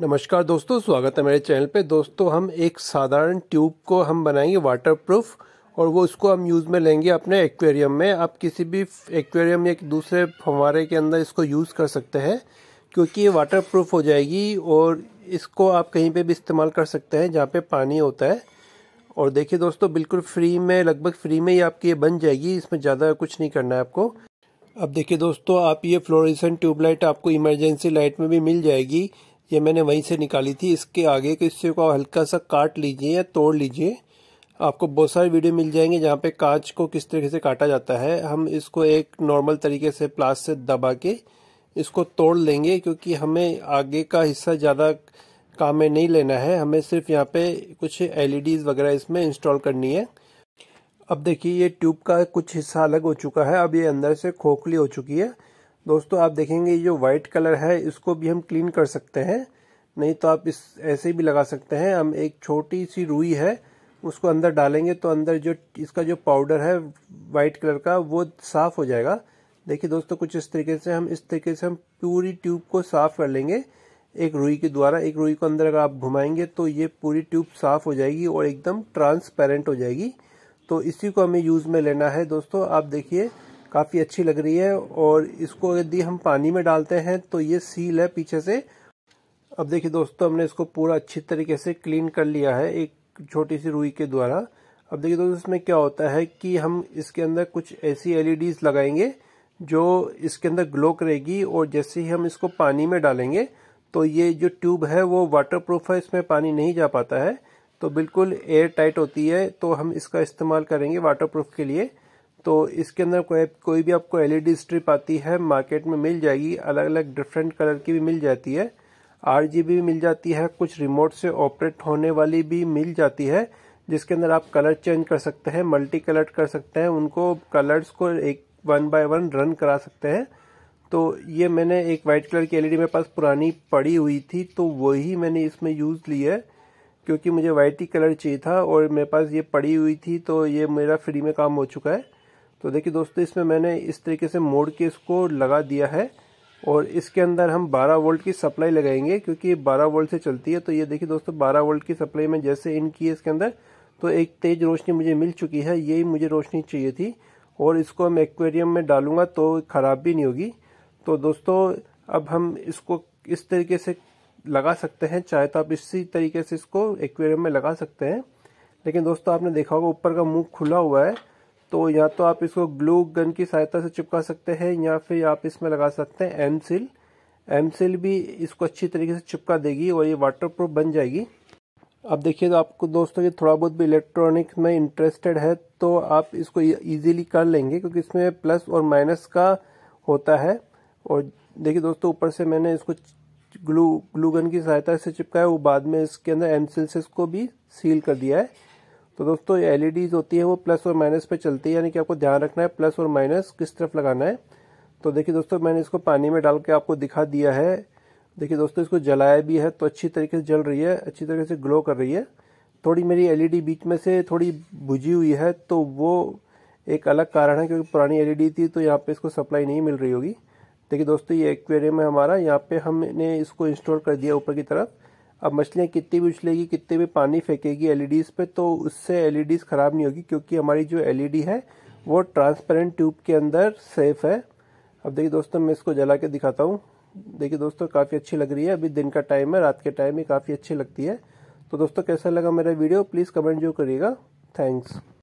नमस्कार दोस्तों स्वागत है मेरे चैनल पे दोस्तों हम एक साधारण ट्यूब को हम बनाएंगे वाटरप्रूफ और वो उसको हम यूज़ में लेंगे अपने एक्वेरियम में आप किसी भी एक्वेरियम या दूसरे फंवारे के अंदर इसको यूज़ कर सकते हैं क्योंकि ये वाटरप्रूफ हो जाएगी और इसको आप कहीं पे भी इस्तेमाल कर सकते हैं जहाँ पे पानी होता है और देखिए दोस्तों बिल्कुल फ्री में लगभग फ्री में ही आपकी ये बन जाएगी इसमें ज़्यादा कुछ नहीं करना है आपको अब देखिए दोस्तों आप ये फ्लोरिसन ट्यूबलाइट आपको इमरजेंसी लाइट में भी मिल जाएगी ये मैंने वहीं से निकाली थी इसके आगे के हिस्से को हल्का सा काट लीजिए या तोड़ लीजिए आपको बहुत सारे वीडियो मिल जाएंगे जहाँ पे कांच को किस तरीके से काटा जाता है हम इसको एक नॉर्मल तरीके से प्लास से दबा के इसको तोड़ लेंगे क्योंकि हमें आगे का हिस्सा ज़्यादा काम में नहीं लेना है हमें सिर्फ यहाँ पे कुछ एल e वगैरह इसमें इंस्टॉल करनी है अब देखिए ये ट्यूब का कुछ हिस्सा अलग हो चुका है अब ये अंदर से खोखली हो चुकी है दोस्तों आप देखेंगे ये जो वाइट कलर है इसको भी हम क्लीन कर सकते हैं नहीं तो आप इस ऐसे भी लगा सकते हैं हम एक छोटी सी रुई है उसको अंदर डालेंगे तो अंदर जो इसका जो पाउडर है वाइट कलर का वो साफ़ हो जाएगा देखिए दोस्तों कुछ इस तरीके से हम इस तरीके से हम पूरी ट्यूब को साफ़ कर लेंगे एक रुई के द्वारा एक रुई को अंदर अगर आप घुमाएंगे तो ये पूरी ट्यूब साफ़ हो जाएगी और एकदम ट्रांसपेरेंट हो जाएगी तो इसी को हमें यूज़ में लेना है दोस्तों आप देखिए काफ़ी अच्छी लग रही है और इसको यदि हम पानी में डालते हैं तो ये सील है पीछे से अब देखिए दोस्तों हमने इसको पूरा अच्छी तरीके से क्लीन कर लिया है एक छोटी सी रुई के द्वारा अब देखिए दोस्तों इसमें क्या होता है कि हम इसके अंदर कुछ ऐसी एलईडीज e लगाएंगे जो इसके अंदर ग्लो करेगी और जैसे ही हम इसको पानी में डालेंगे तो ये जो ट्यूब है वो वाटरप्रूफ है इसमें पानी नहीं जा पाता है तो बिल्कुल एयर टाइट होती है तो हम इसका इस्तेमाल करेंगे वाटरप्रूफ के लिए तो इसके अंदर कोई कोई भी आपको एलईडी स्ट्रिप e आती है मार्केट में मिल जाएगी अलग अलग डिफरेंट कलर की भी मिल जाती है आर जी भी मिल जाती है कुछ रिमोट से ऑपरेट होने वाली भी मिल जाती है जिसके अंदर आप कलर चेंज कर सकते हैं मल्टी कलर कर सकते हैं उनको कलर्स को एक वन बाय वन रन करा सकते हैं तो ये मैंने एक वाइट कलर की एलईडी e मेरे पास पुरानी पड़ी हुई थी तो वही मैंने इसमें यूज़ ली है क्योंकि मुझे वाइट ही कलर चाहिए था और मेरे पास ये पड़ी हुई थी तो ये मेरा फ्री में काम हो चुका है तो देखिए दोस्तों इसमें मैंने इस तरीके से मोड़ के इसको लगा दिया है और इसके अंदर हम 12 वोल्ट की सप्लाई लगाएंगे क्योंकि 12 वोल्ट से चलती है तो ये देखिए दोस्तों 12 वोल्ट की सप्लाई में जैसे इन की है इसके अंदर तो एक तेज रोशनी मुझे मिल चुकी है यही मुझे रोशनी चाहिए थी और इसको मैं एक्वेरियम में डालूंगा तो ख़राब भी नहीं होगी तो दोस्तों अब हम इसको इस तरीके से लगा सकते हैं चाहे तो आप इसी तरीके से इसको एक्वेरियम में लगा सकते हैं लेकिन दोस्तों आपने देखा होगा ऊपर का मुंह खुला हुआ है तो या तो आप इसको ग्लू गन की सहायता से चिपका सकते हैं या फिर आप इसमें लगा सकते हैं एम सिल एम सिल भी इसको अच्छी तरीके से चिपका देगी और ये वाटर प्रूफ बन जाएगी अब देखिए तो आपको दोस्तों ये थोड़ा बहुत भी इलेक्ट्रॉनिक में इंटरेस्टेड है तो आप इसको इजीली कर लेंगे क्योंकि इसमें प्लस और माइनस का होता है और देखिए दोस्तों ऊपर से मैंने इसको ग्लू ग्लू गन की सहायता से चिपकाया वो बाद में इसके अंदर एम सिल से इसको भी सील कर दिया है तो दोस्तों एल एलईडीज e होती है वो प्लस और माइनस पे चलती है यानी कि आपको ध्यान रखना है प्लस और माइनस किस तरफ लगाना है तो देखिए दोस्तों मैंने इसको पानी में डाल के आपको दिखा दिया है देखिए दोस्तों इसको जलाया भी है तो अच्छी तरीके से जल रही है अच्छी तरीके से ग्लो कर रही है थोड़ी मेरी एल e बीच में से थोड़ी भुजी हुई है तो वो एक अलग कारण है क्योंकि पुरानी एल e थी तो यहाँ पर इसको सप्लाई नहीं मिल रही होगी देखिए दोस्तों ये एक्वेरियम है हमारा यहाँ पर हमने इसको इंस्टॉल कर दिया ऊपर की तरफ अब मछलियाँ कितनी भी उछलेगी कितने भी पानी फेंकेगी एलईडीज़ e पे तो उससे एलईडीज़ e ख़राब नहीं होगी क्योंकि हमारी जो एलईडी e है वो ट्रांसपेरेंट ट्यूब के अंदर सेफ़ है अब देखिए दोस्तों मैं इसको जला के दिखाता हूँ देखिए दोस्तों काफ़ी अच्छी लग रही है अभी दिन का टाइम है रात के टाइम ही काफ़ी अच्छी लगती है तो दोस्तों कैसा लगा मेरा वीडियो प्लीज़ कमेंट जो करिएगा थैंक्स